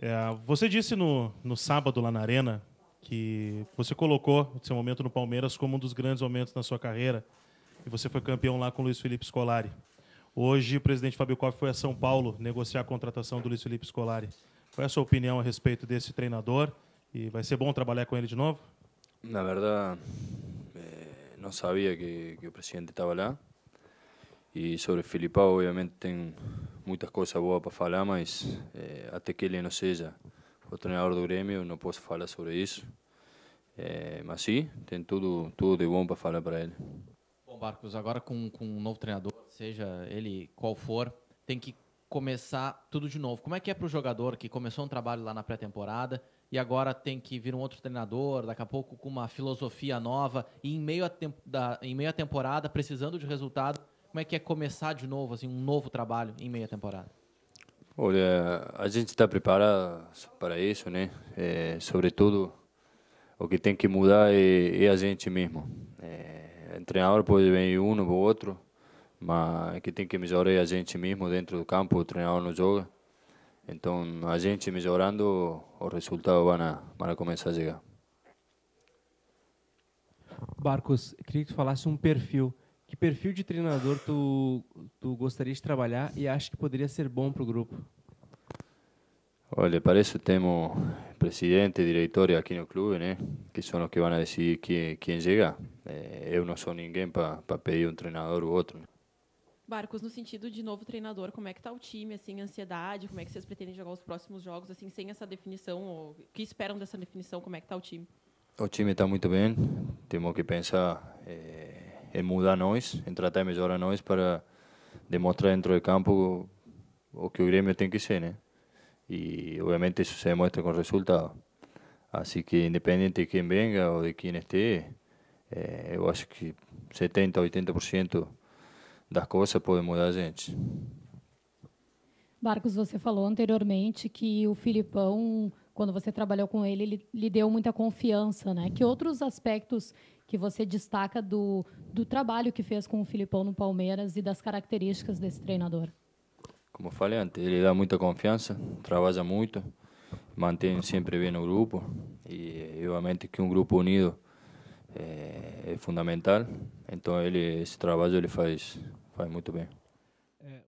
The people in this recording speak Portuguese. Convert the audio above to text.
É, você disse no, no sábado lá na Arena que você colocou o seu momento no Palmeiras como um dos grandes momentos na sua carreira e você foi campeão lá com o Luiz Felipe Scolari. Hoje o presidente Fabio Koff foi a São Paulo negociar a contratação do Luiz Felipe Scolari. Qual é a sua opinião a respeito desse treinador e vai ser bom trabalhar com ele de novo? Na verdade, eh, não sabia que, que o presidente estava lá. E sobre Filipão, obviamente, tem muita coisa boa para falar, mas é, até que ele não seja o treinador do Grêmio, não posso falar sobre isso. É, mas sim, tem tudo, tudo de bom para falar para ele. Bom, Marcos, agora com, com um novo treinador, seja ele qual for, tem que começar tudo de novo. Como é que é para o jogador que começou um trabalho lá na pré-temporada e agora tem que vir um outro treinador, daqui a pouco com uma filosofia nova e em meio à, temp da, em temporada, precisando de resultado, como é que é começar de novo, assim, um novo trabalho em meia temporada? Olha, a gente está preparado para isso, né? É, sobretudo, o que tem que mudar é, é a gente mesmo. É, treinador pode vir um ou outro, mas o que tem que melhorar é a gente mesmo dentro do campo. O treinador não joga. Então, a gente melhorando, os resultados vão, vão começar a chegar. Barcos, queria que tu falasse um perfil que perfil de treinador tu, tu gostaria de trabalhar e acha que poderia ser bom para o grupo? Olha, para isso temos presidente, diretor aqui no clube, né? Que são os que vão decidir quem, quem chega. Eh, eu não sou ninguém para pedir um treinador ou outro. Barcos, no sentido de novo treinador, como é que está o time, assim, ansiedade, como é que vocês pretendem jogar os próximos jogos, assim, sem essa definição, o que esperam dessa definição, como é que está o time? O time está muito bem, temos que pensar é mudar nós, é até melhor a nós para demonstrar dentro do campo o que o Grêmio tem que ser, né? E obviamente isso se demonstra com resultado. Assim que independente de quem venha ou de quem esteja, é, eu acho que 70, 80% das coisas podem mudar a gente. Marcos, você falou anteriormente que o Filipão, quando você trabalhou com ele, ele lhe deu muita confiança, né? Que outros aspectos que você destaca do, do trabalho que fez com o Filipão no Palmeiras e das características desse treinador? Como falei antes, ele dá muita confiança, trabalha muito, mantém sempre bem o grupo e, obviamente, que um grupo unido é, é fundamental. Então, ele, esse trabalho ele faz, faz muito bem.